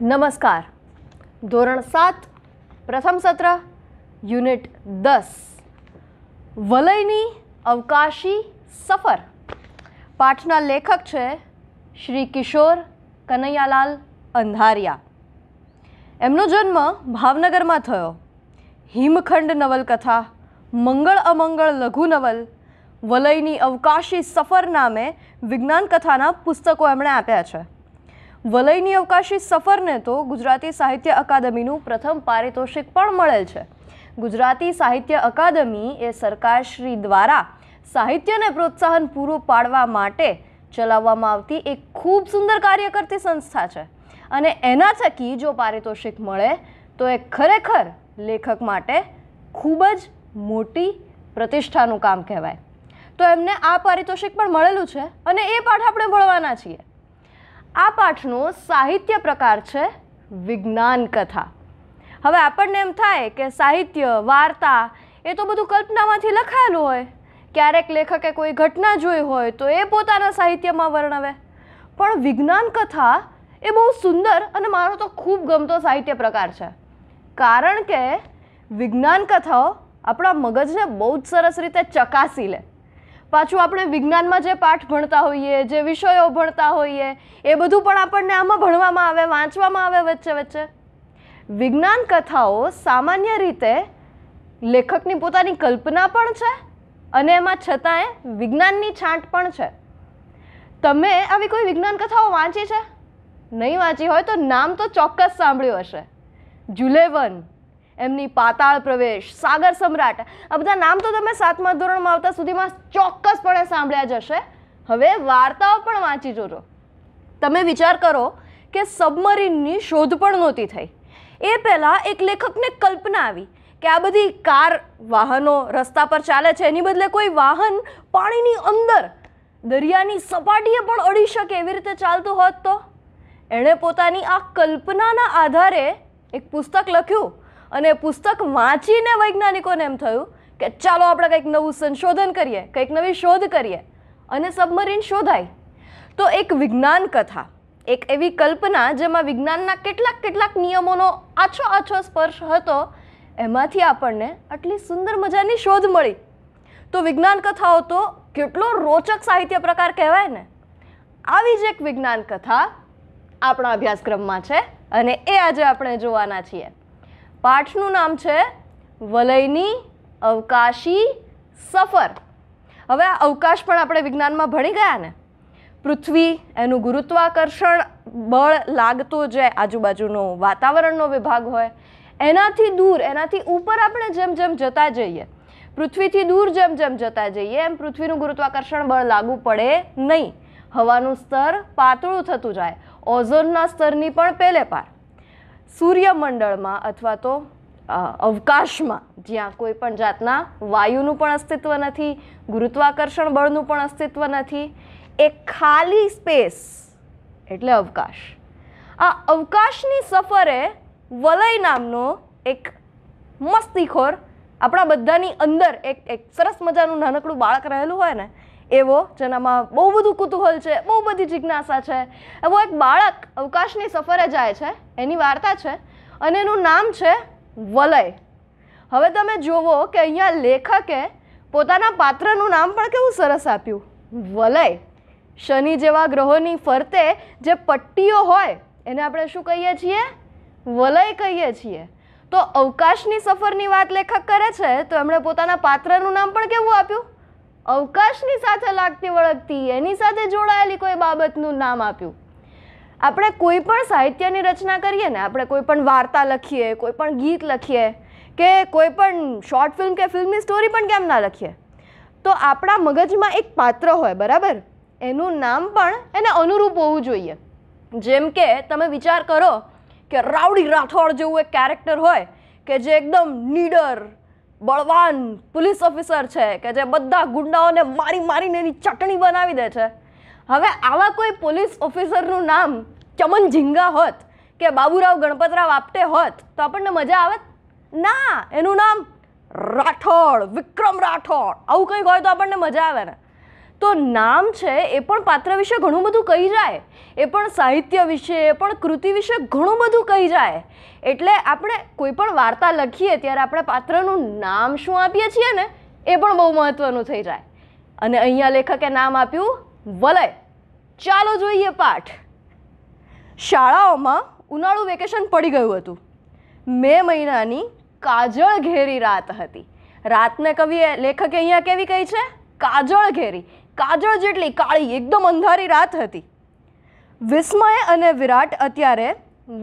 નમસ્કાર ધોરણ સાત પ્રથમ સત્ર યુનિટ દસ વલયની અવકાશી સફર પાઠના લેખક છે શ્રી કિશોર કનૈયાલાલ અંધારિયા એમનો જન્મ ભાવનગરમાં થયો હિમખંડ નવલકથા મંગળ અમંગળ લઘુ નવલ વલયની અવકાશી સફર નામે વિજ્ઞાન કથાના પુસ્તકો એમણે આપ્યા છે વલયની અવકાશી સફરને તો ગુજરાતી સાહિત્ય અકાદમીનું પ્રથમ પારિતોષિક પણ મળેલ છે ગુજરાતી સાહિત્ય અકાદમી એ સરકારશ્રી દ્વારા સાહિત્યને પ્રોત્સાહન પૂરું પાડવા માટે ચલાવવામાં આવતી એક ખૂબ સુંદર કાર્ય કરતી સંસ્થા છે અને એના થકી જો પારિતોષિક મળે તો એ ખરેખર લેખક માટે ખૂબ જ મોટી પ્રતિષ્ઠાનું કામ કહેવાય તો એમને આ પારિતોષિક પણ મળેલું છે અને એ પાઠ આપણે ભણવાના છીએ આ પાઠનો સાહિત્ય પ્રકાર છે વિજ્ઞાન કથા હવે આપણને એમ થાય કે સાહિત્ય વાર્તા એ તો બધું કલ્પનામાંથી લખાયેલું હોય ક્યારેક લેખકે કોઈ ઘટના જોઈ હોય તો એ પોતાના સાહિત્યમાં વર્ણવે પણ વિજ્ઞાન કથા એ બહુ સુંદર અને મારો તો ખૂબ ગમતો સાહિત્ય પ્રકાર છે કારણ કે વિજ્ઞાન કથાઓ આપણા મગજને બહુ જ સરસ રીતે ચકાસી લે પાછું આપણે વિજ્ઞાનમાં જે પાઠ ભણતા હોઈએ જે વિષયો ભણતા હોઈએ એ બધું પણ આપણને આમાં ભણવામાં આવે વાંચવામાં આવે વચ્ચે વચ્ચે વિજ્ઞાન કથાઓ સામાન્ય રીતે લેખકની પોતાની કલ્પના પણ છે અને એમાં છતાંય વિજ્ઞાનની છાંટ પણ છે તમે આવી કોઈ વિજ્ઞાન કથાઓ વાંચી છે નહીં વાંચી હોય તો નામ તો ચોક્કસ સાંભળ્યું હશે જુલેવન એમની પાતાળ પ્રવેશ સાગર સમ્રાટ આ બધા નામ તો તમે સાતમા ધોરણમાં આવતા સુધીમાં ચોક્કસપણે સાંભળ્યા જશે હવે વાર્તાઓ પણ વાંચી જોજો તમે વિચાર કરો કે સબમરીનની શોધ પણ નહોતી થઈ એ પહેલાં એક લેખકને કલ્પના આવી કે આ બધી કાર વાહનો રસ્તા પર ચાલે છે એની બદલે કોઈ વાહન પાણીની અંદર દરિયાની સપાટીએ પણ અડી શકે એવી રીતે ચાલતું હોત તો એણે પોતાની આ કલ્પનાના આધારે એક પુસ્તક લખ્યું અને પુસ્તક વાંચીને વૈજ્ઞાનિકોને એમ થયું કે ચાલો આપણે કંઈક નવું સંશોધન કરીએ કંઈક નવી શોધ કરીએ અને સબમરીન શોધાય તો એક વિજ્ઞાન કથા એક એવી કલ્પના જેમાં વિજ્ઞાનના કેટલાક કેટલાક નિયમોનો આછો આછો સ્પર્શ હતો એમાંથી આપણને આટલી સુંદર મજાની શોધ મળી તો વિજ્ઞાન કથાઓ તો કેટલો રોચક સાહિત્ય પ્રકાર કહેવાય ને આવી જ એક વિજ્ઞાન કથા આપણા અભ્યાસક્રમમાં છે અને એ આજે આપણે જોવાના છીએ પાઠનું નામ છે વલયની અવકાશી સફર હવે આ અવકાશ પણ આપણે વિજ્ઞાનમાં ભણી ગયા ને પૃથ્વી એનું ગુરુત્વાકર્ષણ બળ લાગતો જે આજુબાજુનો વાતાવરણનો વિભાગ હોય એનાથી દૂર એનાથી ઉપર આપણે જેમ જેમ જતા જઈએ પૃથ્વીથી દૂર જેમ જેમ જતા જઈએ એમ પૃથ્વીનું ગુરુત્વાકર્ષણ બળ લાગુ પડે નહીં હવાનું સ્તર પાતળું થતું જાય ઓઝોનના સ્તરની પણ પેલે પાર સૂર્યમંડળમાં અથવા તો અવકાશમાં જ્યાં કોઈ પણ જાતના વાયુનું પણ અસ્તિત્વ નથી ગુરુત્વાકર્ષણ બળનું પણ અસ્તિત્વ નથી એ ખાલી સ્પેસ એટલે અવકાશ આ અવકાશની સફરે વલય નામનો એક મસ્તીખોર આપણા બધાની અંદર એક એક સરસ મજાનું નાનકડું બાળક રહેલું હોય ને એવો જેનામાં બહુ બધું કુતૂહલ છે બહુ બધી જિજ્ઞાસા છે એવો એક બાળક અવકાશની સફરે જાય છે એની વાર્તા છે અને એનું નામ છે વલય હવે તમે જુઓ કે અહીંયા લેખકે પોતાના પાત્રનું નામ પણ કેવું સરસ આપ્યું વલય શનિ જેવા ગ્રહોની ફરતે જે પટ્ટીઓ હોય એને આપણે શું કહીએ છીએ વલય કહીએ છીએ તો અવકાશની સફરની વાત લેખક કરે છે તો એમણે પોતાના પાત્રનું નામ પણ કેવું આપ્યું અવકાશની સાથે લાગતી વળગતી એની સાથે જોડાયેલી કોઈ બાબતનું નામ આપ્યું આપણે કોઈ પણ સાહિત્યની રચના કરીએ ને આપણે કોઈ પણ વાર્તા લખીએ કોઈ પણ ગીત લખીએ કે કોઈ પણ શોર્ટ ફિલ્મ કે ફિલ્મની સ્ટોરી પણ કેમ ના લખીએ તો આપણા મગજમાં એક પાત્ર હોય બરાબર એનું નામ પણ એને અનુરૂપ હોવું જોઈએ જેમ કે તમે વિચાર કરો કે રાવડી રાઠોડ જેવું એક કેરેક્ટર હોય કે જે એકદમ નીડર બળવાન પોલીસ ઓફિસર છે કે જે બધા ગુંડાઓને મારી મારીને એની ચટણી બનાવી દે છે હવે આવા કોઈ પોલીસ ઓફિસરનું નામ ચમન ઝીંગા હોત કે બાબુરાવ ગણપતરાવ આપટે હોત તો આપણને મજા આવે ના એનું નામ રાઠોડ વિક્રમ રાઠોડ આવું કંઈક હોય તો આપણને મજા આવે ને તો નામ છે એ પણ પાત્ર વિશે ઘણું બધું કહી જાય એ પણ સાહિત્ય વિશે એ પણ કૃતિ વિશે ઘણું બધું કહી જાય એટલે આપણે કોઈ પણ વાર્તા લખીએ ત્યારે આપણે પાત્રનું નામ શું આપીએ છીએ ને એ પણ બહુ મહત્ત્વનું થઈ જાય અને અહીંયા લેખકે નામ આપ્યું વલય ચાલો જોઈએ પાઠ શાળાઓમાં ઉનાળું વેકેશન પડી ગયું હતું મે મહિનાની કાજળ ઘેરી રાત હતી રાતને કવિએ લેખકે અહીંયા કેવી કહી છે કાજળ ઘેરી કાજળ જેટલી કાળી એકદમ અંધારી રાત હતી વિસ્મય અને વિરાટ અત્યારે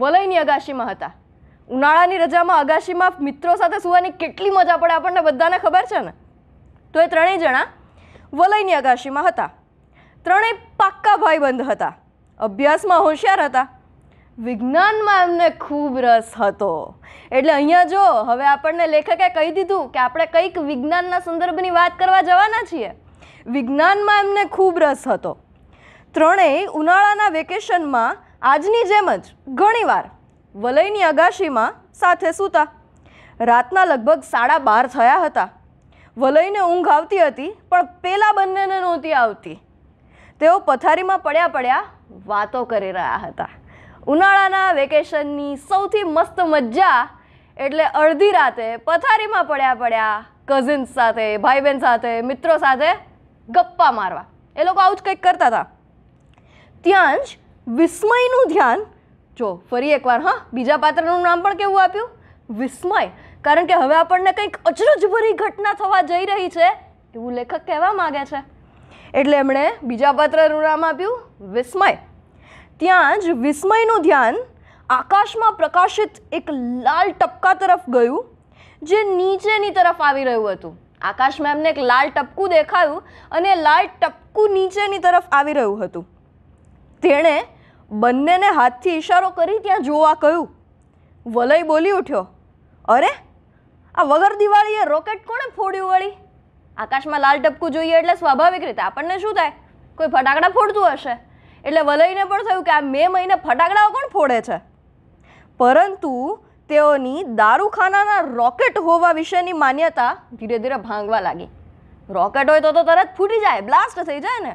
વલયની અગાશીમાં હતા ઉનાળાની રજામાં અગાશીમાં મિત્રો સાથે સુવાની કેટલી મજા પડે આપણને બધાને ખબર છે ને તો એ ત્રણેય જણા વલયની અગાશીમાં હતા ત્રણેય પાક્કા ભાઈબંધ હતા અભ્યાસમાં હોશિયાર હતા વિજ્ઞાનમાં એમને ખૂબ રસ હતો એટલે અહીંયા જો હવે આપણને લેખકે કહી દીધું કે આપણે કંઈક વિજ્ઞાનના સંદર્ભની વાત કરવા જવાના છીએ વિજ્ઞાનમાં એમને ખૂબ રસ હતો ત્રણેય ઉનાળાના વેકેશનમાં આજની જેમ જ ઘણીવાર વલયની અગાશીમાં સાથે સૂતા રાતના લગભગ સાડા બાર થયા હતા વલયને ઊંઘ આવતી હતી પણ પેલા બંનેને નહોતી આવતી તેઓ પથારીમાં પડ્યા પડ્યા વાતો કરી રહ્યા હતા ઉનાળાના વેકેશનની સૌથી મસ્ત મજા એટલે અડધી રાતે પથારીમાં પડ્યા પડ્યા કઝિન્સ સાથે ભાઈ બહેન સાથે મિત્રો સાથે ગપ્પા મારવા એ લોકો આવું જ કંઈક કરતા હતા ત્યાં જ વિસ્મયનું ધ્યાન જો ફરી એકવાર હા બીજા પાત્રનું નામ પણ કેવું આપ્યું વિસ્મય કારણ કે હવે આપણને કંઈક અચરજભરી ઘટના થવા જઈ રહી છે એવું લેખક કહેવા માગે છે એટલે એમણે બીજા પાત્રનું નામ આપ્યું વિસ્મય ત્યાં જ વિસ્મયનું ધ્યાન આકાશમાં પ્રકાશિત એક લાલ ટપકા તરફ ગયું જે નીચેની તરફ આવી રહ્યું હતું આકાશ મેમને એક લાલ ટપકું દેખાયું અને લાલ ટપકું નીચેની તરફ આવી રહ્યું હતું તેણે બંનેને હાથથી ઈશારો કરી ત્યાં જોવા કહ્યું વલય બોલી ઉઠ્યો અરે આ વગર દિવાળીએ રોકેટ કોણે ફોડ્યું વળી આકાશમાં લાલ ટપકું જોઈએ એટલે સ્વાભાવિક રીતે આપણને શું થાય કોઈ ફટાકડા ફોડતું હશે એટલે વલયને પણ થયું કે આ મે મહિને ફટાકડાઓ કોણ ફોડે છે પરંતુ તેઓની દારૂખાનાના રોકેટ હોવા વિશેની માન્યતા ધીરે ધીરે ભાંગવા લાગી રોકેટ હોય તો તો તરત ફૂટી જાય બ્લાસ્ટ થઈ જાય ને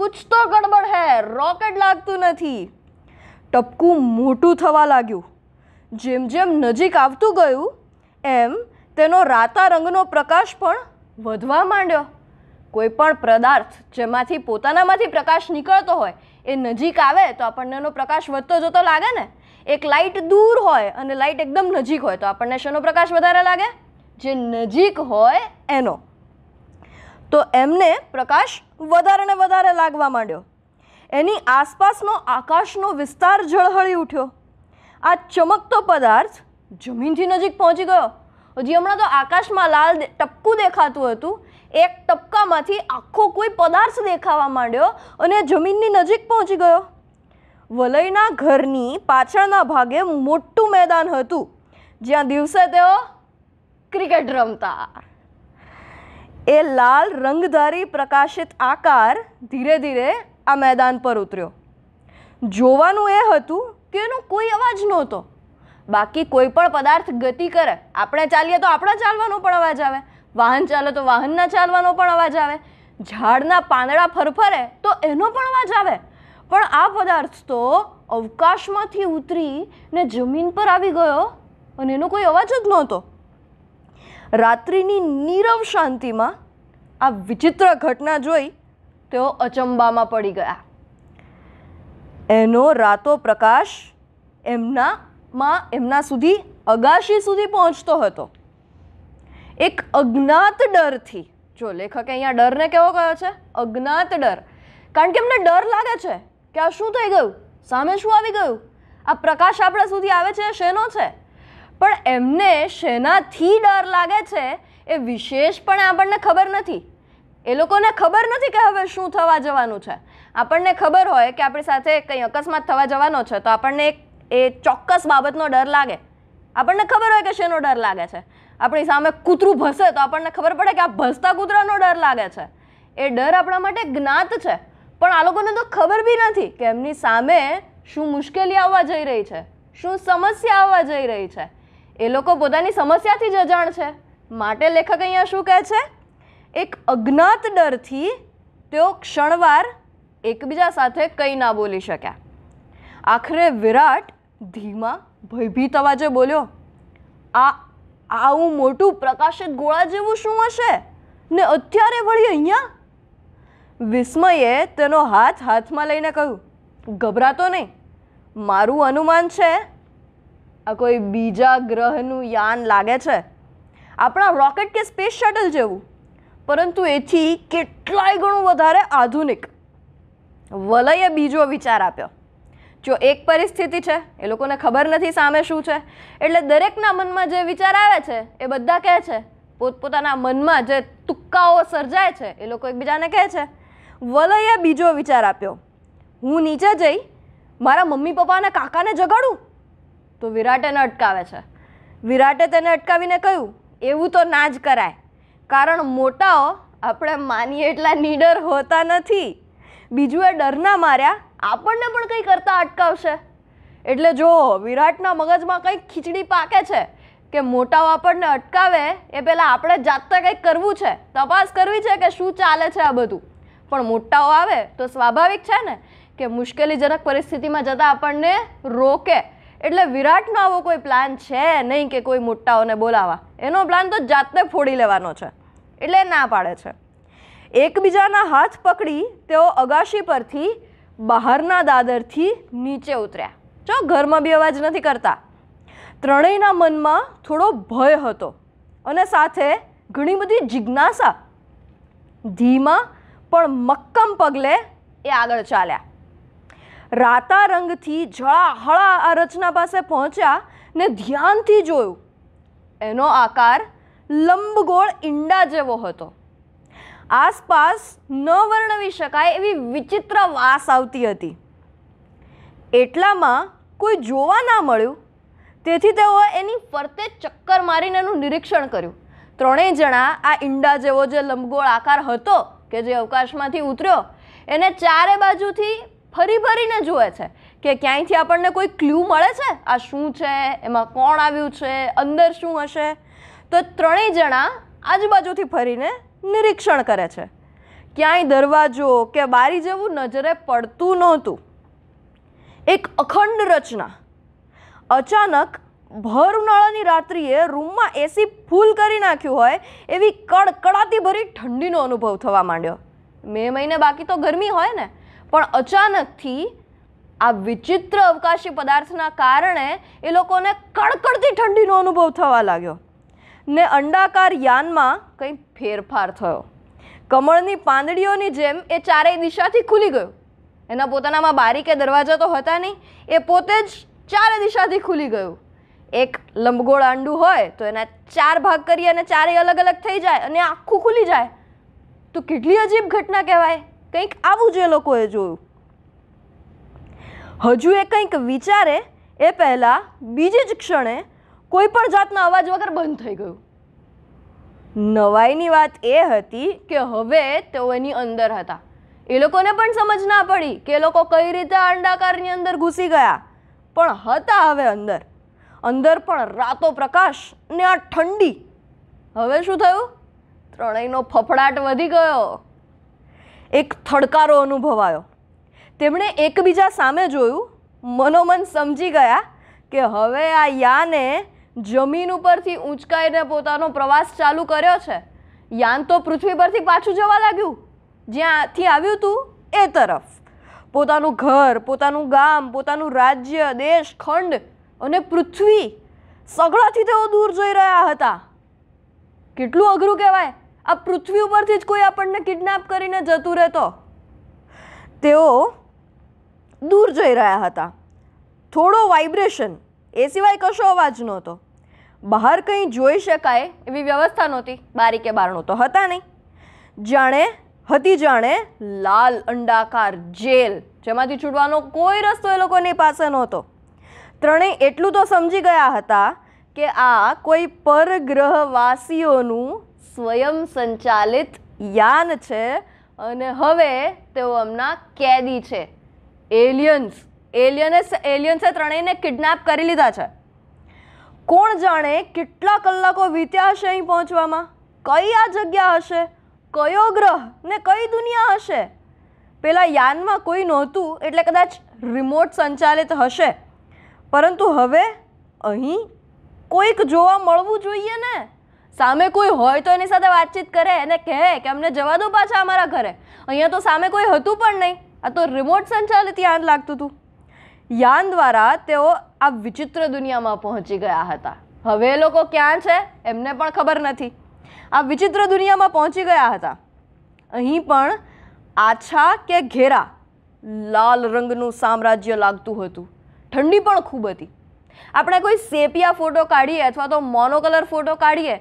કુછ તો ગડબડ હે રોકેટ લાગતું નથી ટપકું મોટું થવા લાગ્યું જેમ જેમ નજીક આવતું ગયું એમ તેનો રાતા રંગનો પ્રકાશ પણ વધવા માંડ્યો કોઈ પણ પદાર્થ જેમાંથી પોતાનામાંથી પ્રકાશ નીકળતો હોય એ નજીક આવે તો આપણને એનો પ્રકાશ વધતો જતો લાગે ને એક લાઇટ દૂર હોય અને લાઇટ એકદમ નજીક હોય તો આપણને શેનો પ્રકાશ વધારે લાગે જે નજીક હોય એનો તો એમને પ્રકાશ વધારે ને વધારે લાગવા માંડ્યો એની આસપાસનો આકાશનો વિસ્તાર ઝળહળી ઉઠ્યો આ ચમકતો પદાર્થ જમીનથી નજીક પહોંચી ગયો હજી હમણાં તો આકાશમાં લાલ ટપકું દેખાતું હતું એક ટપકામાંથી આખો કોઈ પદાર્થ દેખાવા માંડ્યો અને જમીનની નજીક પહોંચી ગયો વલયના ઘરની પાછળના ભાગે મોટું મેદાન હતું જ્યાં દિવસે તેઓ ક્રિકેટ રમતા એ લાલ રંગધારી પ્રકાશિત આકાર ધીરે ધીરે આ મેદાન પર ઉતર્યો જોવાનું એ હતું કે એનો કોઈ અવાજ નહોતો બાકી કોઈ પણ પદાર્થ ગતિ કરે આપણે ચાલીએ તો આપણા ચાલવાનો પણ અવાજ આવે વાહન ચાલે તો વાહનના ચાલવાનો પણ અવાજ આવે ઝાડના પાંદડા ફરફરે તો એનો પણ અવાજ આવે પણ આ પદાર્થ તો અવકાશમાંથી ઉતરી ને જમીન પર આવી ગયો અને એનો કોઈ અવાજ જ નહોતો રાત્રિની નીરવ શાંતિમાં આ વિચિત્ર ઘટના જોઈ તેઓ અચંબામાં પડી ગયા એનો રાતો પ્રકાશ એમનામાં એમના સુધી અગાશી સુધી પહોંચતો હતો એક અજ્ઞાત ડરથી જો લેખકે અહીંયા ડરને કેવો કયો છે અજ્ઞાત ડર કારણ કે એમને ડર લાગે છે કે આ શું થઈ ગયું સામે શું આવી ગયું આ પ્રકાશ આપણા સુધી આવે છે શેનો છે પણ એમને શેનાથી ડર લાગે છે એ વિશેષપણે આપણને ખબર નથી એ લોકોને ખબર નથી કે હવે શું થવા જવાનું છે આપણને ખબર હોય કે આપણી સાથે કંઈ અકસ્માત થવા જવાનો છે તો આપણને એ ચોક્કસ બાબતનો ડર લાગે આપણને ખબર હોય કે શેનો ડર લાગે છે આપણી સામે કૂતરું ભસે તો આપણને ખબર પડે કે આ ભસતા કૂતરાનો ડર લાગે છે એ ડર આપણા માટે જ્ઞાત છે પણ આ લોકોને તો ખબર બી નથી કે એમની સામે શું મુશ્કેલી આવવા જઈ રહી છે શું સમસ્યા આવવા જઈ રહી છે એ લોકો પોતાની સમસ્યાથી જ અજાણ છે માટે લેખક અહીંયા શું કહે છે એક અજ્ઞાત ડરથી તેઓ ક્ષણવાર એકબીજા સાથે કંઈ ના બોલી શક્યા આખરે વિરાટ ધીમા ભયભીત અવાજે બોલ્યો આ આવું મોટું પ્રકાશિત ગોળા જેવું શું હશે ને અત્યારે વળી અહીંયા વિસ્મયે તેનો હાથ હાથમાં લઈને કહ્યું ગભરાતો નહીં મારું અનુમાન છે આ કોઈ બીજા ગ્રહનું યાન લાગે છે આપણા રોકેટ કે સ્પેસ શટલ જેવું પરંતુ એથી કેટલાય ગણું વધારે આધુનિક વલયે બીજો વિચાર આપ્યો જો એક પરિસ્થિતિ છે એ લોકોને ખબર નથી સામે શું છે એટલે દરેકના મનમાં જે વિચાર આવે છે એ બધા કહે છે પોતપોતાના મનમાં જે તુક્કાઓ સર્જાય છે એ લોકો એકબીજાને કહે છે વલયે બીજો વિચાર આપ્યો હું નીચે જઈ મારા મમ્મી પપ્પાના કાકાને જગાડું તો વિરાટ એને અટકાવે છે વિરાટે તેને અટકાવીને કહ્યું એવું તો ના જ કરાય કારણ મોટાઓ આપણે માનીએ એટલા નીડર હોતા નથી બીજું એ ડરના માર્યા આપણને પણ કંઈ કરતાં અટકાવશે એટલે જો વિરાટના મગજમાં કંઈક ખીચડી પાકે છે કે મોટાઓ આપણને અટકાવે એ પહેલાં આપણે જાતે કંઈક કરવું છે તપાસ કરવી છે કે શું ચાલે છે આ બધું પણ મોટાઓ આવે તો સ્વાભાવિક છે ને કે મુશ્કેલીજનક પરિસ્થિતિમાં જતાં આપણને રોકે એટલે વિરાટનો આવો કોઈ પ્લાન છે નહીં કે કોઈ મોટાઓને બોલાવા એનો પ્લાન તો જાતને ફોડી લેવાનો છે એટલે ના પાડે છે એકબીજાના હાથ પકડી તેઓ અગાશી પરથી બહારના દાદરથી નીચે ઉતર્યા જો ઘરમાં બી અવાજ નથી કરતા ત્રણેયના મનમાં થોડો ભય હતો અને સાથે ઘણી બધી જિજ્ઞાસા ધીમા પણ મક્કમ પગલે એ આગળ ચાલ્યા રાતા રંગથી જળાહળા આ રચના પાસે પહોંચ્યા ને ધ્યાનથી જોયું એનો આકાર લંબગોળ ઈંડા જેવો હતો આસપાસ ન વર્ણવી શકાય એવી વિચિત્ર વાસ આવતી હતી એટલામાં કોઈ જોવા ના મળ્યું તેથી તેઓ એની ફરતે ચક્કર મારીને એનું નિરીક્ષણ કર્યું ત્રણેય જણા આ ઈંડા જેવો જે લંબગોળ આકાર હતો કે જે અવકાશમાંથી ઉતર્યો એને ચારે બાજુથી ફરી ફરીને જુએ છે કે ક્યાંયથી આપણને કોઈ ક્લ્યુ મળે છે આ શું છે એમાં કોણ આવ્યું છે અંદર શું હશે તો ત્રણેય જણા આજુબાજુથી ફરીને નિરીક્ષણ કરે છે ક્યાંય દરવાજો કે બારી જેવું નજરે પડતું નહોતું એક અખંડ રચના અચાનક ભર ઉનાળાની રાત્રિએ રૂમમાં એસી ફૂલ કરી નાખ્યું હોય એવી કડકડાતી ભરી ઠંડીનો અનુભવ થવા માંડ્યો મે મહિને બાકી તો ગરમી હોય ને પણ અચાનકથી આ વિચિત્ર અવકાશી પદાર્થના કારણે એ લોકોને કડકડતી ઠંડીનો અનુભવ થવા લાગ્યો ને અંડાકાર યાનમાં કંઈ ફેરફાર થયો કમળની પાંદડીઓની જેમ એ ચારેય દિશાથી ખુલી ગયો એના પોતાનામાં બારીકે દરવાજા તો હતા નહીં એ પોતે જ ચારે દિશાથી ખુલી ગયું એક લંબગોળ આંડું હોય તો એના ચાર ભાગ કરી અને ચારેય અલગ અલગ થઈ જાય અને આખું ખુલી જાય તો કેટલી અજીબ ઘટના કહેવાય કંઈક આવું જ એ લોકોએ જોયું હજુ એ કંઈક વિચારે એ પહેલાં બીજી જ ક્ષણે કોઈ પણ જાતના અવાજ વગર બંધ થઈ ગયું નવાઈની વાત એ હતી કે હવે તેઓ એની અંદર હતા એ લોકોને પણ સમજ ના પડી કે એ લોકો કઈ રીતે અંડાકારની અંદર ઘૂસી ગયા પણ હતા હવે અંદર અંદર પણ રાતો પ્રકાશ ને આ ઠંડી હવે શું થયું ત્રણેયનો ફફડાટ વધી ગયો એક થડકારો અનુભવાયો તેમણે એકબીજા સામે જોયું મનોમન સમજી ગયા કે હવે આ યાને જમીન ઉપરથી ઊંચકાઈને પોતાનો પ્રવાસ ચાલુ કર્યો છે યાન તો પૃથ્વી પરથી પાછું જવા લાગ્યું જ્યાંથી આવ્યું હતું એ તરફ પોતાનું ઘર પોતાનું ગામ પોતાનું રાજ્ય દેશ ખંડ અને પૃથ્વી સગળાથી તેઓ દૂર જઈ રહ્યા હતા કેટલું અઘરું કહેવાય આ પૃથ્વી ઉપરથી જ કોઈ આપણને કિડનેપ કરીને જતું રહેતો તેઓ દૂર જઈ રહ્યા હતા થોડો વાઇબ્રેશન એ સિવાય કશો અવાજ નહોતો બહાર કંઈ જોઈ શકાય એવી વ્યવસ્થા નહોતી બારી કે બારણું તો હતા નહીં જાણે હતી જાણે લાલ અંડાકાર જેલ જેમાંથી છૂટવાનો કોઈ રસ્તો એ લોકોની પાસે નહોતો ત્રણેય એટલું તો સમજી ગયા હતા કે આ કોઈ પરગ્રહવાસીઓનું સ્વયં સંચાલિત યાન છે અને હવે તેઓ હમણાં કેદી છે એલિયન્સ એલિયન્સ એલિયન્સે ત્રણેયને કિડનેપ કરી લીધા છે કોણ જાણે કેટલા કલાકો વીત્યા હશે અહીં પહોંચવામાં કઈ આ જગ્યા હશે કયો ગ્રહ ને કઈ દુનિયા હશે પેલા યાનમાં કોઈ નહોતું એટલે કદાચ રિમોટ સંચાલિત હશે પરંતુ હવે અહીં કોઈક જોવા મળવું જોઈએ ને સામે કોઈ હોય તો એની સાથે વાતચીત કરે એને કહે કે અમને જવા દો પાછા અમારા ઘરે અહીંયા તો સામે કોઈ હતું પણ નહીં આ તો રિમોટ સંચાલિત યાન લાગતું હતું યાન દ્વારા તેઓ આ વિચિત્ર દુનિયામાં પહોંચી ગયા હતા હવે એ લોકો ક્યાં છે એમને પણ ખબર નથી આ વિચિત્ર દુનિયામાં પહોંચી ગયા હતા અહીં પણ આછા કે ઘેરા લાલ રંગનું સામ્રાજ્ય લાગતું હતું ઠંડી પણ ખૂબ હતી આપણે કોઈ સેપિયા ફોટો કાઢીએ અથવા તો મોનોકલર ફોટો કાઢીએ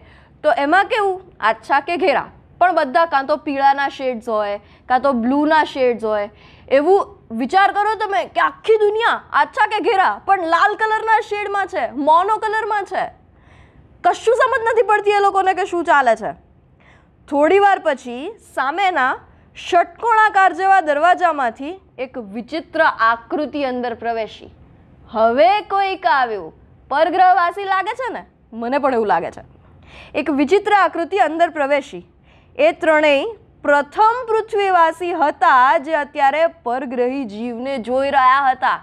તો એમાં કેવું આછા કે ઘેરા પણ બધા કાં તો પીળાના શેડ્સ હોય કાં તો બ્લૂના શેડ્સ હોય એવું વિચાર કરો તમે કે આખી દુનિયા આછા કે ઘેરા પણ લાલ કલરના શેડમાં છે મોનો કલરમાં છે કશું સમજ નથી પડતી એ લોકોને કે શું ચાલે છે થોડીવાર પછી સામેના ષટકોણાકાર જેવા દરવાજામાંથી એક વિચિત્ર આકૃતિ અંદર પ્રવેશી હવે કોઈક આવ્યું પરગ્રહવાસી લાગે છે ને મને પણ એવું લાગે છે એક વિચિત્ર આકૃતિ અંદર પ્રવેશી એ ત્રણેય પ્રથમ પૃથ્વીવાસી હતા જે અત્યારે પરગ્રહી જીવને જોઈ રહ્યા હતા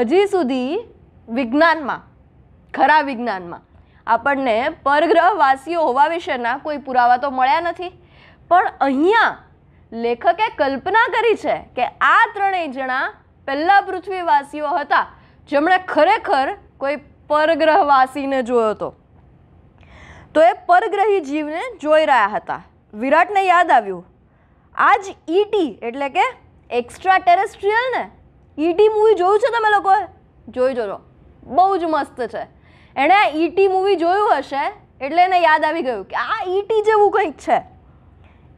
હજી સુધી વિજ્ઞાનમાં ખરા વિજ્ઞાનમાં આપણને પરગ્રહવાસીઓ હોવા વિશેના કોઈ પુરાવા તો મળ્યા નથી પણ અહીંયા લેખકે કલ્પના કરી છે કે આ ત્રણેય જણા પહેલાં પૃથ્વીવાસીઓ હતા જેમણે ખરેખર કોઈ પરગ્રહવાસીને જોયો હતો તો એ પરગ્રહી જીવને જોઈ રહ્યા હતા વિરાટને યાદ આવ્યું આ જ ઈટી e એટલે કે એક્સ્ટ્રા ટેરેસ્ટ્રીયલ ને ઈટી e મૂવી જોયું છે તમે લોકોએ જોઈ જોજો બહુ જ મસ્ત છે એણે આ ઈટી e મૂવી જોયું હશે એટલે એને યાદ આવી ગયું કે આ ઈટી જેવું કંઈક છે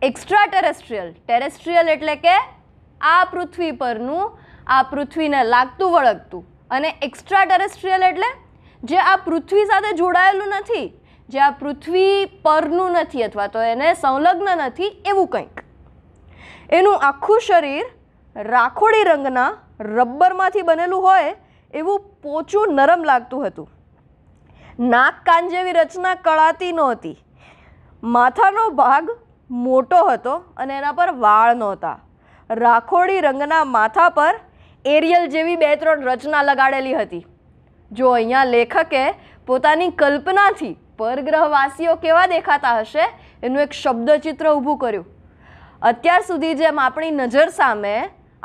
એક્સ્ટ્રા ટેરેસ્ટ્રીયલ ટેરેસ્ટ્રીયલ એટલે કે આ પૃથ્વી પરનું આ પૃથ્વીને લાગતું વળગતું અને એક્સ્ટ્રા ટેરેસ્ટ્રીયલ એટલે જે આ પૃથ્વી સાથે જોડાયેલું નથી જે આ પૃથ્વી પરનું નથી અથવા તો એને સંલગ્ન નથી એવું કંઈક એનું આખું શરીર રાખોડી રંગના રબ્બરમાંથી બનેલું હોય એવું પોચું નરમ લાગતું હતું નાક કાન જેવી રચના કળાતી નહોતી માથાનો ભાગ મોટો હતો અને એના પર વાળ નહોતા રાખોડી રંગના માથા પર એરિયલ જેવી બે ત્રણ રચના લગાડેલી હતી જો અહીંયા લેખકે પોતાની કલ્પનાથી પરગ્રહવાસીઓ કેવા દેખાતા હશે એનું એક શબ્દચિત્ર ઊભું કર્યું અત્યાર સુધી જેમ આપણી નજર સામે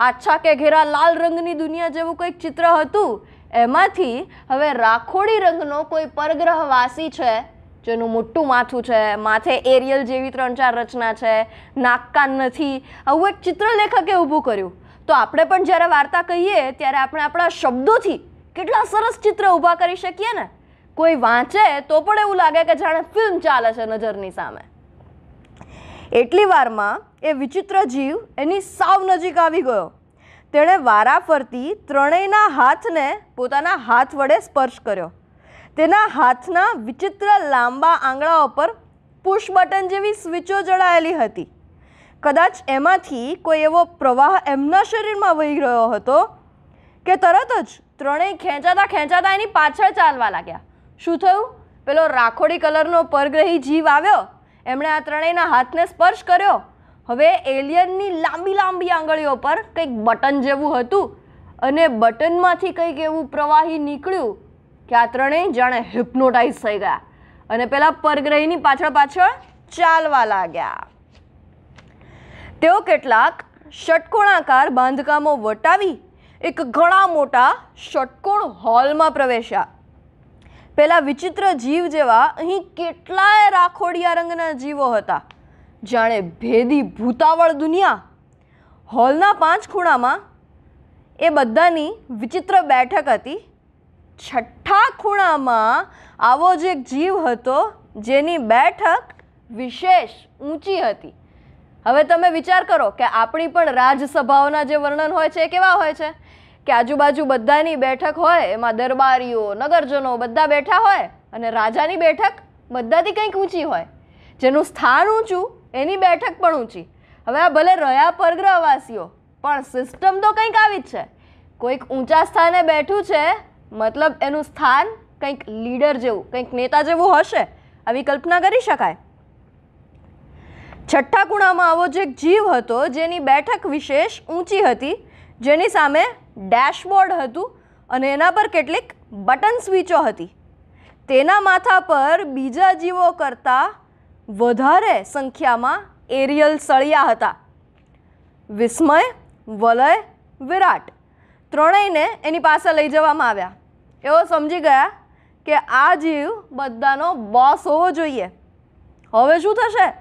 આછા કે ઘેરા લાલ રંગની દુનિયા જેવું કંઈક ચિત્ર હતું એમાંથી હવે રાખોડી રંગનો કોઈ પરગ્રહવાસી છે જેનું મોટું માથું છે માથે એરિયલ જેવી ત્રણ ચાર રચના છે નાકકાન નથી આવું એક ચિત્રલેખકે ઊભું કર્યું તો આપણે પણ જ્યારે વાર્તા કહીએ ત્યારે આપણે આપણા શબ્દોથી કેટલા સરસ ચિત્ર ઊભા કરી શકીએ ને કોઈ વાંચે તો પણ એવું લાગે કે જાણે ફિલ્મ ચાલે છે નજરની સામે એટલી વારમાં એ વિચિત્ર જીવ એની સાવ નજીક આવી ગયો તેણે વારા ફરતી ત્રણેયના હાથને પોતાના હાથ વડે સ્પર્શ કર્યો તેના હાથના વિચિત્ર લાંબા આંગળાઓ પર પુશ બટન જેવી સ્વિચો જડાયેલી હતી કદાચ એમાંથી કોઈ એવો પ્રવાહ એમના શરીરમાં વહી રહ્યો હતો કે તરત જ ત્રણેય ખેંચાતા ખેંચાતા એની પાછળ ચાલવા લાગ્યા શું થયું પેલો રાખોડી કલરનો પરગ્રહી જીવ આવ્યો એમણે આ ત્રણેયના હાથને સ્પર્શ કર્યો હવે એલિયનની લાંબી લાંબી આંગળીઓ પર કંઈક બટન જેવું હતું અને બટનમાંથી કંઈક એવું પ્રવાહી નીકળ્યું કે આ ત્રણેય જાણે હિપ્નોટાઇઝ થઈ ગયા અને પેલા પરગ્રહીની પાછળ પાછળ ચાલવા લાગ્યા તેઓ કેટલાક ષટકોણાકાર બાંધકામો વટાવી એક ઘણા મોટા ષટકોણ હોલમાં પ્રવેશ્યા પેલા વિચિત્ર જીવ જેવા અહીં કેટલાય રાખોડિયા રંગના જીવો હતા જાણે ભેદી ભૂતાવળ દુનિયા હોલના પાંચ ખૂણામાં એ બધાની વિચિત્ર બેઠક હતી છઠ્ઠા ખૂણામાં આવો જ એક જીવ હતો જેની બેઠક વિશેષ ઊંચી હતી હવે તમે વિચાર કરો કે આપણી પણ રાજસભાઓના જે વર્ણન હોય છે એ કેવા હોય છે કે આજુબાજુ બધાની બેઠક હોય એમાં દરબારીઓ નગરજનો બધા બેઠા હોય અને રાજાની બેઠક બધાથી કંઈક ઊંચી હોય જેનું સ્થાન ઊંચું એની બેઠક પણ ઊંચી હવે આ ભલે રહ્યા પરગ્રહવાસીઓ પણ સિસ્ટમ તો કંઈક આવી જ છે કોઈક ઊંચા સ્થાને બેઠું છે મતલબ એનું સ્થાન કંઈક લીડર જેવું કંઈક નેતા જેવું હશે આવી કલ્પના કરી શકાય છઠ્ઠા ખૂણામાં આવો જ એક જીવ હતો જેની બેઠક વિશેષ ઊંચી હતી જેની સામે ડેશબોર્ડ હતું અને એના પર કેટલીક બટન સ્વિચો હતી તેના માથા પર બીજા જીવો કરતાં વધારે સંખ્યામાં એરિયલ સળિયા હતા વિસ્મય વલય વિરાટ ત્રણેયને એની પાસે લઈ જવામાં આવ્યા એવો સમજી ગયા કે આ જીવ બધાનો બોસ હોવો જોઈએ હવે શું થશે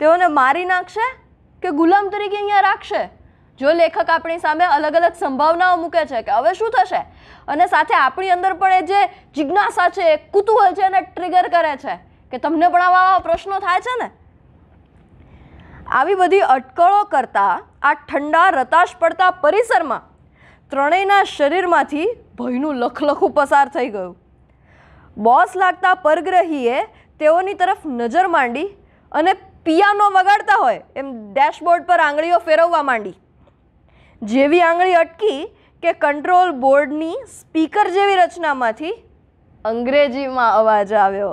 તેઓને મારી નાખશે કે ગુલામ તરીકે અહીંયા રાખશે જો લેખક આપણી સામે અલગ અલગ સંભાવનાઓ મૂકે છે કે હવે શું થશે અને સાથે આપણી અંદર પણ એ જે જિજ્ઞાસા છે એ કુતૂહલ છે એને ટ્રિગર કરે છે કે તમને પણ આવા આવા પ્રશ્નો થાય છે ને આવી બધી અટકળો કરતાં આ ઠંડા રતાશ પડતા પરિસરમાં ત્રણેયના શરીરમાંથી ભયનું લખલખું પસાર થઈ ગયું બોસ લાગતા પરગ્રહીએ તેઓની તરફ નજર માંડી અને પિયાનો વગાડતા હોય એમ ડેશબોર્ડ પર આંગળીઓ ફેરવવા માંડી જેવી આંગળી અટકી કે કંટ્રોલ બોર્ડની સ્પીકર જેવી રચનામાંથી અંગ્રેજીમાં અવાજ આવ્યો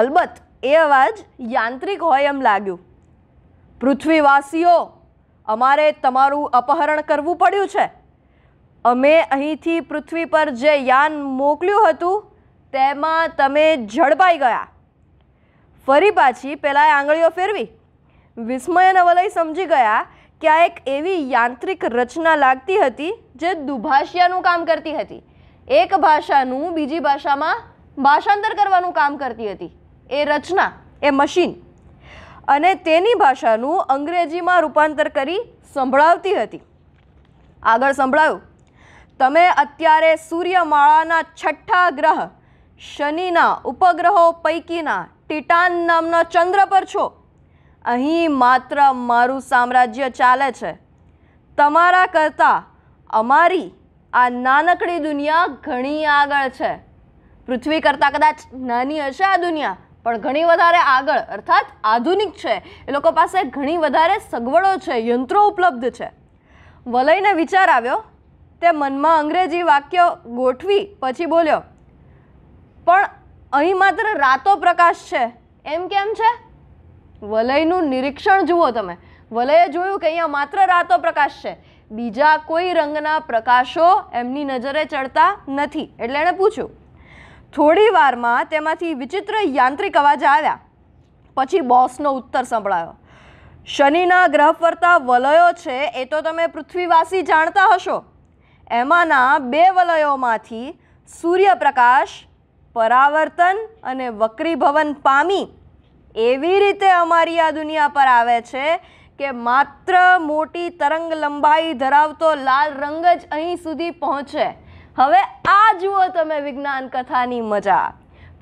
અલબત્ત એ અવાજ યાંત્રિક હોય એમ લાગ્યું પૃથ્વીવાસીઓ અમારે તમારું અપહરણ કરવું પડ્યું છે અમે અહીંથી પૃથ્વી પર જે યાન મોકલ્યું હતું તેમાં તમે ઝડપાઈ ગયા ફરી પાછી પહેલાં આંગળીઓ ફેરવી વિસ્મય અને સમજી ગયા કે આ એક એવી યાંત્રિક રચના લાગતી હતી જે દુભાષ્યાનું કામ કરતી હતી એક ભાષાનું બીજી ભાષામાં ભાષાંતર કરવાનું કામ કરતી હતી એ રચના એ મશીન અને તેની ભાષાનું અંગ્રેજીમાં રૂપાંતર કરી સંભળાવતી હતી આગળ સંભળાયું તમે અત્યારે સૂર્યમાળાના છઠ્ઠા ગ્રહ શનિના ઉપગ્રહો પૈકીના ટિટાન નામના ચંદ્ર પર છો અહીં માત્ર મારું સામ્રાજ્ય ચાલે છે તમારા કરતાં અમારી આ નાનકડી દુનિયા ઘણી આગળ છે પૃથ્વી કરતાં કદાચ નાની હશે આ દુનિયા પણ ઘણી વધારે આગળ અર્થાત આધુનિક છે એ લોકો પાસે ઘણી વધારે સગવડો છે યંત્રો ઉપલબ્ધ છે વલયને વિચાર આવ્યો તે મનમાં અંગ્રેજી વાક્ય ગોઠવી પછી બોલ્યો પણ અહીં માત્ર રાતો પ્રકાશ છે એમ કેમ છે વલયનું નિરીક્ષણ જુઓ તમે વલયે જોયું કે અહીંયા માત્ર રાતો પ્રકાશ છે બીજા કોઈ રંગના પ્રકાશો એમની નજરે ચડતા નથી એટલે એણે પૂછ્યું થોડી વારમાં તેમાંથી વિચિત્ર યાંત્રિક અવાજ આવ્યા પછી બોસનો ઉત્તર સંભળાયો શનિના ગ્રહ ફરતા વલયો છે એ તો તમે પૃથ્વીવાસી જાણતા હશો એમાંના બે વલયોમાંથી સૂર્યપ્રકાશ પરાવર્તન અને વક્રીભવન પામી એવી રીતે અમારી આ દુનિયા પર આવે છે કે માત્ર મોટી તરંગ લંબાઈ ધરાવતો લાલ રંગ જ અહીં સુધી પહોંચે હવે આ જુઓ તમે વિજ્ઞાન કથાની મજા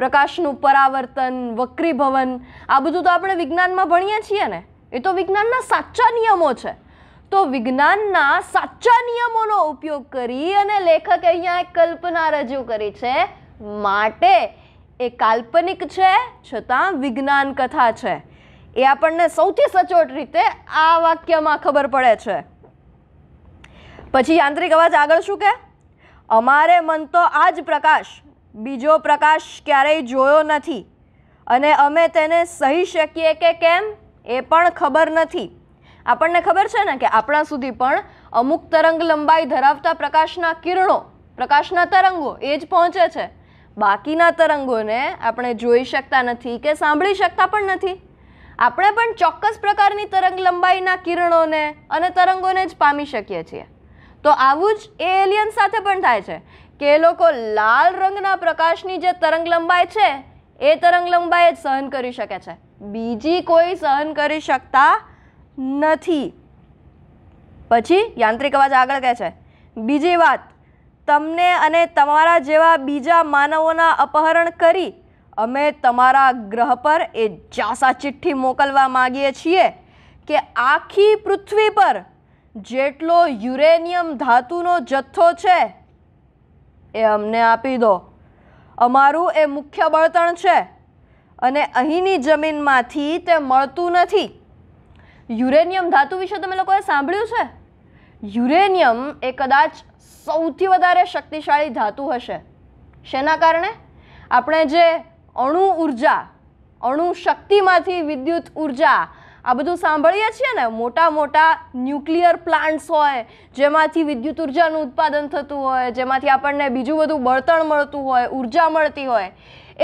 પ્રકાશનું પરાવર્તન વક્રીભવન આ બધું તો આપણે વિજ્ઞાનમાં ભણીએ છીએ ને એ તો વિજ્ઞાનના સાચા નિયમો છે તો વિજ્ઞાનના સાચા નિયમોનો ઉપયોગ કરી અને લેખકે અહીંયા એક કલ્પના રજૂ કરી છે માટે એ કાલ્પનિક છે છતાં વિજ્ઞાન કથા છે એ આપણને સૌથી સચોટ રીતે આ વાક્યમાં ખબર પડે છે પછી યાંત્રિક અવાજ આગળ શું કે અમારે મન તો આ જ પ્રકાશ બીજો પ્રકાશ ક્યારેય જોયો નથી અને અમે તેને સહી શકીએ કે કેમ એ પણ ખબર નથી આપણને ખબર છે ને કે આપણા સુધી પણ અમુક તરંગ લંબાઈ ધરાવતા પ્રકાશના કિરણો પ્રકાશના તરંગો એ જ પહોંચે છે બાકીના તરંગોને આપણે જોઈ શકતા નથી કે સાંભળી શકતા પણ નથી આપણે પણ ચોક્કસ પ્રકારની તરંગ લંબાઈના કિરણોને અને તરંગોને જ પામી શકીએ છીએ તો આવું જ એ એલિયન્સ સાથે પણ થાય છે કે એ લોકો લાલ રંગના પ્રકાશની જે તરંગ લંબાઈ છે એ તરંગ લંબાઈ જ સહન કરી શકે છે બીજી કોઈ સહન કરી શકતા નથી પછી યાંત્રિક અવાજ આગળ કહે છે બીજી વાત તમને અને તમારા જેવા બીજા માનવોના અપહરણ કરી અમે તમારા ગ્રહ પર એ જાસા ચિઠ્ઠી મોકલવા માગીએ છીએ કે આખી પૃથ્વી પર જેટલો યુરેનિયમ ધાતુનો જથ્થો છે એ અમને આપી દો અમારું એ મુખ્ય બળતણ છે અને અહીંની જમીનમાંથી તે મળતું નથી યુરેનિયમ ધાતુ વિશે તમે લોકોએ સાંભળ્યું છે યુરેનિયમ એ કદાચ સૌથી વધારે શક્તિશાળી ધાતુ હશે શેના કારણે આપણે જે અણુ ઉર્જા અણુ શક્તિમાંથી વિદ્યુત ઉર્જા આ બધું સાંભળીએ છીએ ને મોટા મોટા ન્યુક્લિયર પ્લાન્ટ્સ હોય જેમાંથી વિદ્યુત ઉર્જાનું ઉત્પાદન થતું હોય જેમાંથી આપણને બીજું બધું બળતણ મળતું હોય ઉર્જા મળતી હોય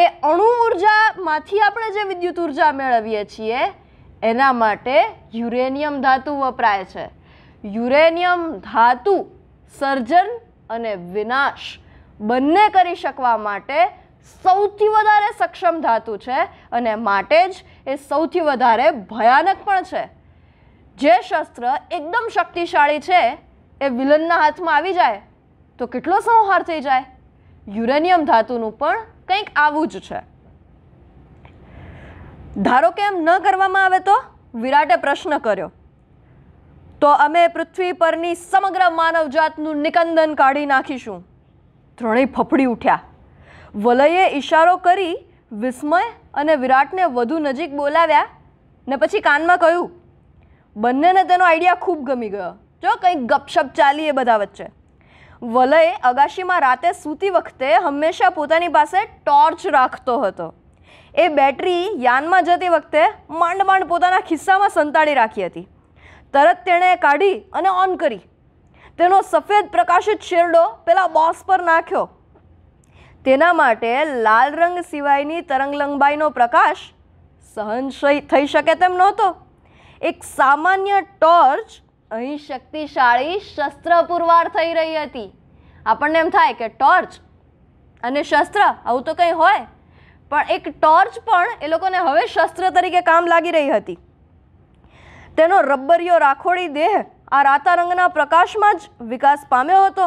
એ અણુ ઉર્જામાંથી આપણે જે વિદ્યુત ઉર્જા મેળવીએ છીએ એના માટે યુરેનિયમ ધાતુ વપરાય છે યુરેનિયમ ધાતુ સર્જન અને વિનાશ બંને કરી શકવા માટે સૌથી વધારે સક્ષમ ધાતુ છે અને માટે જ એ સૌથી વધારે ભયાનક પણ છે જે શસ્ત્ર એકદમ શક્તિશાળી છે એ વિલનના હાથમાં આવી જાય તો કેટલો સંહાર થઈ જાય યુરેનિયમ ધાતુનું પણ કંઈક આવું જ છે ધારો કે એમ ન કરવામાં આવે તો વિરાટે પ્રશ્ન કર્યો તો અમે પૃથ્વી પરની સમગ્ર માનવજાતનું નિકંદન કાઢી નાખીશું ત્રણેય ફફડી ઉઠ્યા વલયે ઇશારો કરી વિસ્મય અને વિરાટને વધુ નજીક બોલાવ્યા ને પછી કાનમાં કહ્યું બંનેને તેનો આઈડિયા ખૂબ ગમી ગયો જો કંઈક ગપશપ ચાલી એ બધા વચ્ચે વલય અગાશીમાં રાતે સૂતી વખતે હંમેશા પોતાની પાસે ટોર્ચ રાખતો હતો એ બેટરી યાનમાં જતી વખતે માંડ માંડ પોતાના ખિસ્સામાં સંતાડી રાખી હતી તરત તેણે કાઢી અને ઓન કરી તેનો સફેદ પ્રકાશિત શેરડો પેલા બોસ પર નાખ્યો તેના માટે લાલ રંગ સિવાયની તરંગલંબાઈનો પ્રકાશ સહન થઈ શકે તેમ નહોતો એક સામાન્ય ટોર્ચ અહીં શક્તિશાળી શસ્ત્ર પુરવાર થઈ રહી હતી આપણને એમ થાય કે ટોર્ચ અને શસ્ત્ર આવું તો કંઈ હોય પણ એક ટોર્ચ પણ એ લોકોને હવે શસ્ત્ર તરીકે કામ લાગી રહી હતી તેનો રબ્બરીયો રાખોડી દેહ આ રાતા રંગના પ્રકાશમાં જ વિકાસ પામ્યો હતો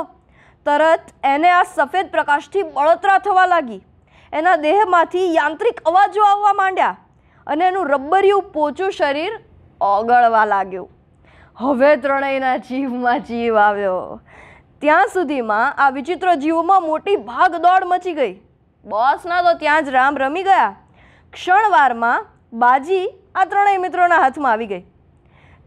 તરત એને આ સફેદ પ્રકાશથી બળતરા થવા લાગી એના દેહમાંથી યાંત્રિક અવાજો આવવા માંડ્યા અને એનું રબ્બરિયું પોચું શરીર ઓગળવા લાગ્યું હવે ત્રણેયના જીવમાં જીવ આવ્યો ત્યાં સુધીમાં આ વિચિત્ર જીવોમાં મોટી ભાગ દોડ મચી ગઈ બોસના તો ત્યાં જ રામ રમી ગયા ક્ષણવારમાં બાજી આ ત્રણેય મિત્રોના હાથમાં આવી ગઈ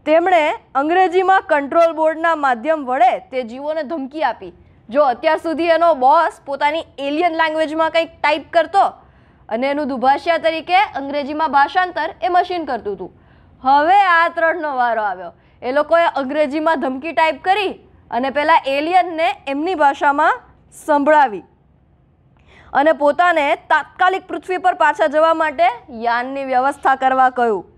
તેમણે અંગ્રેજીમાં કંટ્રોલ બોર્ડના માધ્યમ વડે તે જીવોને ધમકી આપી જો અત્યાર સુધી એનો બોસ પોતાની એલિયન લેંગ્વેજમાં કંઈક ટાઈપ કરતો અને એનું દુભાષ્યા તરીકે અંગ્રેજીમાં ભાષાંતર એ મશીન કરતું હતું હવે આ ત્રણનો વારો આવ્યો એ લોકોએ અંગ્રેજીમાં ધમકી ટાઈપ કરી અને પહેલાં એલિયનને એમની ભાષામાં સંભળાવી અને પોતાને તાત્કાલિક પૃથ્વી પર પાછા જવા માટે યાનની વ્યવસ્થા કરવા કહ્યું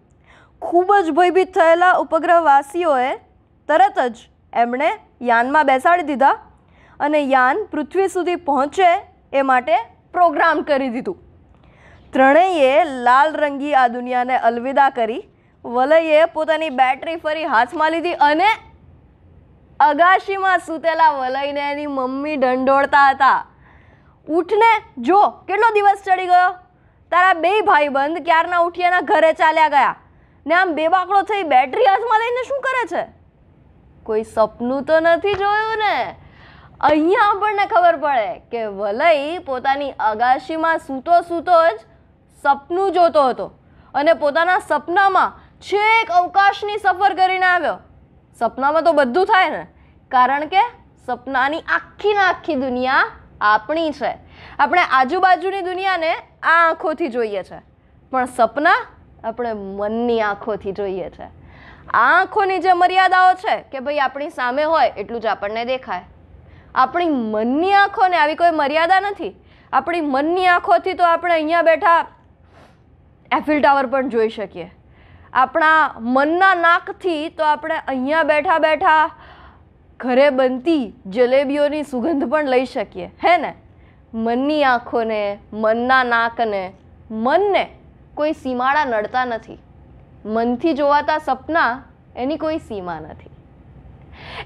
ખૂબ જ ભયભીત થયેલા ઉપગ્રહવાસીઓએ તરત જ એમણે યાનમાં બેસાડી દીધા અને યાન પૃથ્વી સુધી પહોંચે એ માટે પ્રોગ્રામ કરી દીધું ત્રણેયે લાલ રંગી આ દુનિયાને અલવિદા કરી વલયે પોતાની બેટરી ફરી હાથમાં લીધી અને અગાશીમાં સૂતેલા વલયને એની મમ્મી ઢંઢોળતા હતા ઉઠને જો કેટલો દિવસ ચડી ગયો તારા બે ભાઈબંધ ક્યારના ઉઠિયાના ઘરે ચાલ્યા ગયા ને આમ બે બાકડો થઈ બેટરી હાથમાં લઈને શું કરે છે કોઈ સપનું તો નથી જોયું ને અહીંયા આપણને ખબર પડે કે વલય પોતાની અગાશીમાં સૂતો સૂતો જ સપનું જોતો હતો અને પોતાના સપનામાં છેક અવકાશની સફર કરીને આવ્યો સપનામાં તો બધું થાય ને કારણ કે સપનાની આખી ને આખી દુનિયા આપણી છે આપણે આજુબાજુની દુનિયાને આ આંખોથી જોઈએ છે પણ સપના આપણે મનની આંખોથી જોઈએ છે આ આંખોની જે મર્યાદાઓ છે કે ભાઈ આપણી સામે હોય એટલું જ આપણને દેખાય આપણી મનની આંખોને આવી કોઈ મર્યાદા નથી આપણી મનની આંખોથી તો આપણે અહીંયા બેઠા એફિલ ટાવર પણ જોઈ શકીએ આપણા મનના નાકથી તો આપણે અહીંયા બેઠા બેઠા ઘરે બનતી જલેબીઓની સુગંધ પણ લઈ શકીએ હે ને મનની આંખોને મનના નાકને મનને કોઈ સીમાડા નડતા નથી મનથી જોવાતા સપના એની કોઈ સીમા નથી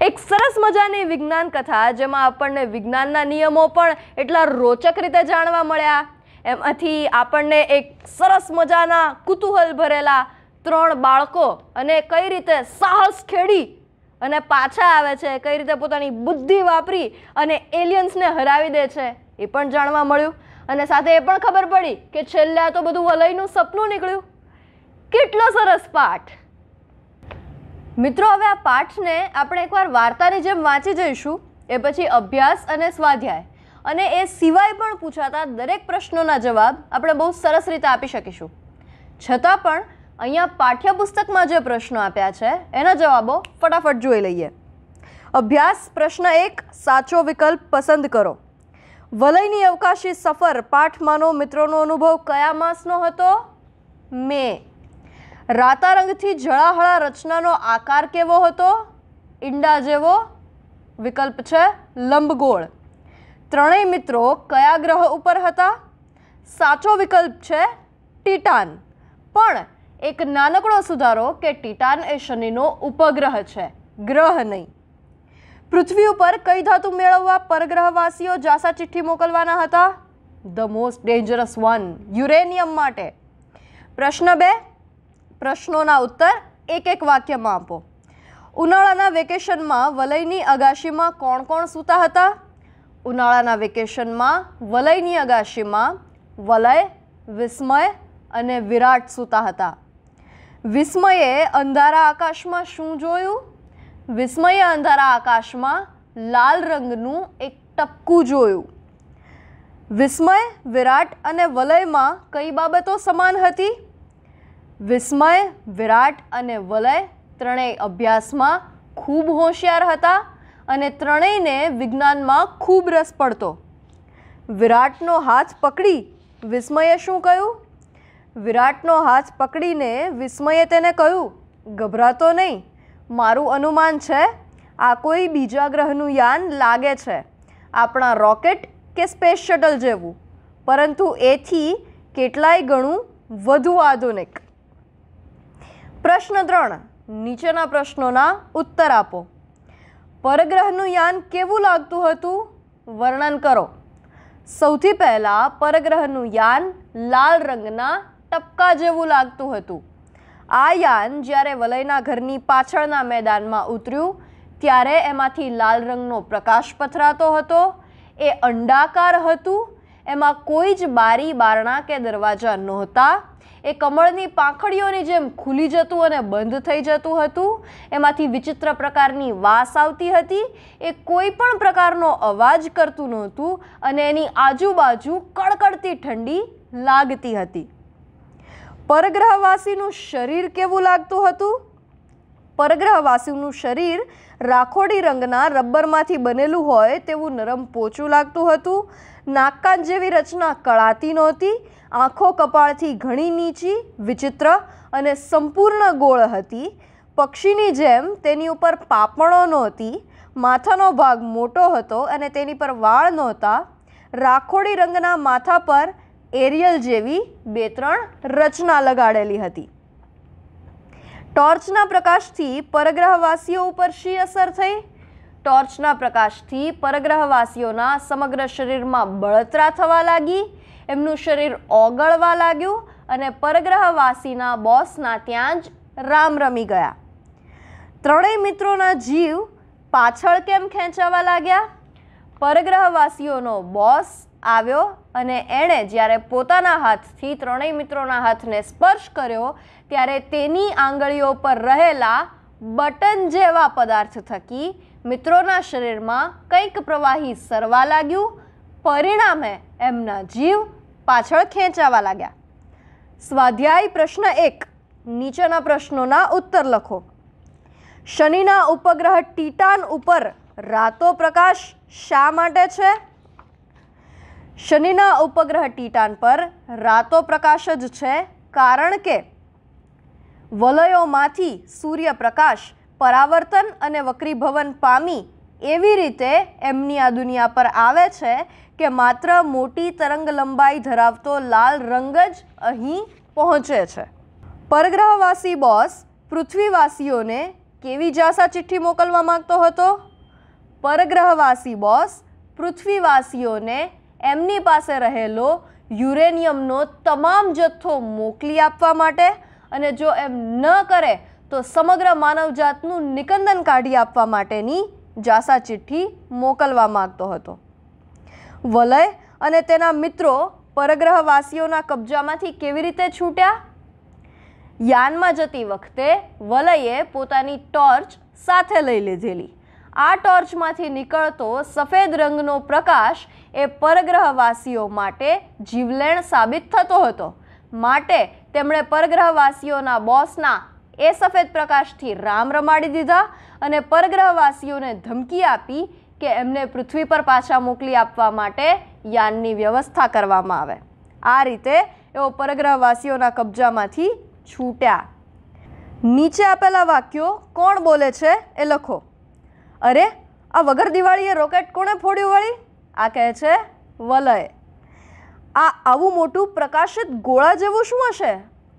એક સરસ મજાની વિજ્ઞાન કથા જેમાં આપણને વિજ્ઞાનના નિયમો પણ એટલા રોચક રીતે જાણવા મળ્યા એમાંથી આપણને એક સરસ મજાના કુતૂહલ ભરેલા ત્રણ બાળકો અને કઈ રીતે સાહસ ખેડી અને પાછા આવે છે કઈ રીતે પોતાની બુદ્ધિ વાપરી અને એલિયન્સને હરાવી દે છે એ પણ જાણવા મળ્યું અને સાથે એ પણ ખબર પડી કે છેલ્લે તો બધું વલયનું સપનું નીકળ્યું કેટલો સરસ પાઠ મિત્રો હવે આ પાઠને આપણે એકવાર વાર્તાની જેમ વાંચી જઈશું એ પછી અભ્યાસ અને સ્વાધ્યાય અને એ સિવાય પણ પૂછાતા દરેક પ્રશ્નોના જવાબ આપણે બહુ સરસ રીતે આપી શકીશું છતાં પણ અહીંયા પાઠ્યપુસ્તકમાં જે પ્રશ્નો આપ્યા છે એના જવાબો ફટાફટ જોઈ લઈએ અભ્યાસ પ્રશ્ન એક સાચો વિકલ્પ પસંદ કરો વલયની અવકાશી સફર પાઠમાંનો મિત્રોનો અનુભવ કયા માસનો હતો મે રાતારંગથી જળાહળા રચનાનો આકાર કેવો હતો ઈંડા જેવો વિકલ્પ છે લંબગોળ ત્રણેય મિત્રો કયા ગ્રહ ઉપર હતા સાચો વિકલ્પ છે ટીટાન પણ એક નાનકડો સુધારો કે ટીટાન એ શનિનો ઉપગ્રહ છે ગ્રહ નહીં પૃથ્વી ઉપર કઈ ધાતુ મેળવવા પરગ્રહવાસીઓ જાસા ચિઠ્ઠી મોકલવાના હતા the most dangerous one uranium માટે પ્રશ્ન બે પ્રશ્નોના ઉત્તર એક એક વાક્યમાં આપો ઉનાળાના વેકેશનમાં વલયની અગાશીમાં કોણ કોણ સૂતા હતા ઉનાળાના વેકેશનમાં વલયની અગાશીમાં વલય વિસ્મય અને વિરાટ સૂતા હતા વિસ્મયે અંધારા આકાશમાં શું જોયું વિસ્મય અંધારા આકાશમાં લાલ રંગનું એક ટપકું જોયું વિસ્મય વિરાટ અને વલયમાં કઈ બાબતો સમાન હતી વિસ્મય વિરાટ અને વલય ત્રણેય અભ્યાસમાં ખૂબ હોશિયાર હતા અને ત્રણેયને વિજ્ઞાનમાં ખૂબ રસ પડતો વિરાટનો હાથ પકડી વિસ્મયે શું કહ્યું વિરાટનો હાથ પકડીને વિસ્મયે તેને કહ્યું ગભરાતો નહીં મારું અનુમાન છે આ કોઈ બીજા ગ્રહનું યાન લાગે છે આપણા રોકેટ કે સ્પેસ શટલ જેવું પરંતુ એથી કેટલાય ગણું વધુ આધુનિક પ્રશ્ન ત્રણ નીચેના પ્રશ્નોના ઉત્તર આપો પરગ્રહનું યાન કેવું લાગતું હતું વર્ણન કરો સૌથી પહેલાં પરગ્રહનું યાન લાલ રંગના ટપકા જેવું લાગતું હતું આ યાન જ્યારે વલયના ઘરની પાછળના મેદાનમાં ઉતર્યું ત્યારે એમાંથી લાલ રંગનો પ્રકાશ પથરાતો હતો એ અંડાકાર હતું એમાં કોઈ જ બારી બારણા કે દરવાજા નહોતા એ કમળની પાંખડીઓની જેમ ખુલી જતું અને બંધ થઈ જતું હતું એમાંથી વિચિત્ર પ્રકારની વાસ આવતી હતી એ કોઈ પણ પ્રકારનો અવાજ કરતું નહોતું અને એની આજુબાજુ કડકડતી ઠંડી લાગતી હતી પરગ્રહવાસીનું શરીર કેવું લાગતું હતું પરગ્રહવાસીનું શરીર રાખોડી રંગના રબ્બરમાંથી બનેલું હોય તેવું નરમ પોચું લાગતું હતું નાકકાન જેવી રચના કળાતી નહોતી આંખો કપાળથી ઘણી નીચી વિચિત્ર અને સંપૂર્ણ ગોળ હતી પક્ષીની જેમ તેની ઉપર પાપણો નહોતી માથાનો ભાગ મોટો હતો અને તેની પર વાળ નહોતા રાખોડી રંગના માથા પર એરિયલ જેવી બે ત્રણ રચના લગાડેલી હતી ટોર્ચના પ્રકાશથી પરગ્રહવાસીઓ ઉપર શી અસર થઈ ટોર્ચના પ્રકાશથી પરગ્રહવાસીઓના સમગ્ર શરીરમાં બળતરા થવા લાગી એમનું શરીર ઓગળવા લાગ્યું અને પરગ્રહવાસીના બોસના ત્યાં જ રામ રમી ગયા ત્રણેય મિત્રોના જીવ પાછળ કેમ ખેંચાવા લાગ્યા પરગ્રહવાસીઓનો બોસ આવ્યો અને એણે જ્યારે પોતાના હાથથી ત્રણેય મિત્રોના હાથને સ્પર્શ કર્યો ત્યારે તેની આંગળીઓ પર રહેલા બટન જેવા પદાર્થ થકી મિત્રોના શરીરમાં કંઈક પ્રવાહી સરવા લાગ્યું પરિણામે એમના જીવ પાછળ ખેંચાવા લાગ્યા સ્વાધ્યાય પ્રશ્ન એક નીચેના પ્રશ્નોના ઉત્તર લખો શનિના ઉપગ્રહ ટીટાન ઉપર રાતો પ્રકાશ શા માટે છે શનિના ઉપગ્રહ ટીટાન પર રાતો પ્રકાશ જ છે કારણ કે વલયોમાંથી સૂર્યપ્રકાશ પરાવર્તન અને વક્રીભવન પામી એવી રીતે એમની આ દુનિયા પર આવે છે કે માત્ર મોટી તરંગ લંબાઈ ધરાવતો લાલ રંગ જ અહીં પહોંચે છે પરગ્રહવાસી બોસ પૃથ્વીવાસીઓને કેવી જાસા ચિઠ્ઠી મોકલવા માંગતો હતો પરગ્રહવાસી બોસ પૃથ્વીવાસીઓને એમની પાસે રહેલો યુરેનિયમનો તમામ જથ્થો મોકલી આપવા માટે અને જો એમ ન કરે તો સમગ્ર માનવજાતનું નિકંદન કાઢી આપવા માટેની જાસા ચિઠ્ઠી મોકલવા માગતો હતો વલય અને તેના મિત્રો પરગ્રહવાસીઓના કબજામાંથી કેવી રીતે છૂટ્યા યાનમાં જતી વખતે વલયે પોતાની ટોર્ચ સાથે લઈ લીધેલી આ ટોર્ચમાંથી નીકળતો સફેદ રંગનો પ્રકાશ એ પરગ્રહવાસીઓ માટે જીવલેણ સાબિત થતો હતો માટે તેમણે પરગ્રહવાસીઓના બોસના એ સફેદ પ્રકાશથી રામ રમાડી દીધા અને પરગ્રહવાસીઓને ધમકી આપી કે એમને પૃથ્વી પર પાછા મોકલી આપવા માટે યાનની વ્યવસ્થા કરવામાં આવે આ રીતે એઓ પરગ્રહવાસીઓના કબજામાંથી છૂટ્યા નીચે આપેલા વાક્યો કોણ બોલે છે એ લખો અરે આ વગર દિવાળીએ રોકેટ કોણે ફોડ્યું વળી આ કહે છે વલય આ આવું મોટું પ્રકાશિત ગોળા જેવું શું હશે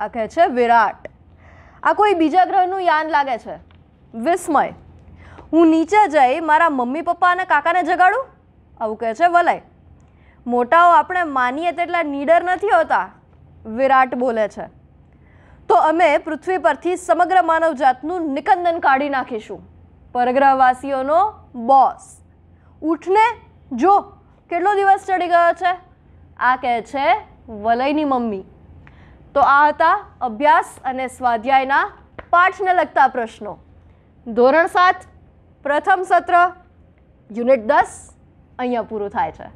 આ કહે છે વિરાટ આ કોઈ બીજા ગ્રહનું યાન લાગે છે વિસ્મય હું નીચે જઈ મારા મમ્મી પપ્પા અને કાકાને જગાડું આવું કહે છે વલય મોટાઓ આપણે માનીએ તેટલા નીડર નથી હોતા વિરાટ બોલે છે તો અમે પૃથ્વી પરથી સમગ્ર માનવજાતનું નિકંદન કાઢી નાખીશું પરગ્રહવાસીઓનો બોસ ઊઠને જો કેટલો દિવસ ચડી ગયો છે આ કહે છે વલયની મમ્મી તો આ હતા અભ્યાસ અને સ્વાધ્યાયના પાઠને લગતા પ્રશ્નો ધોરણ સાત પ્રથમ સત્ર યુનિટ દસ અહીંયા પૂરું થાય છે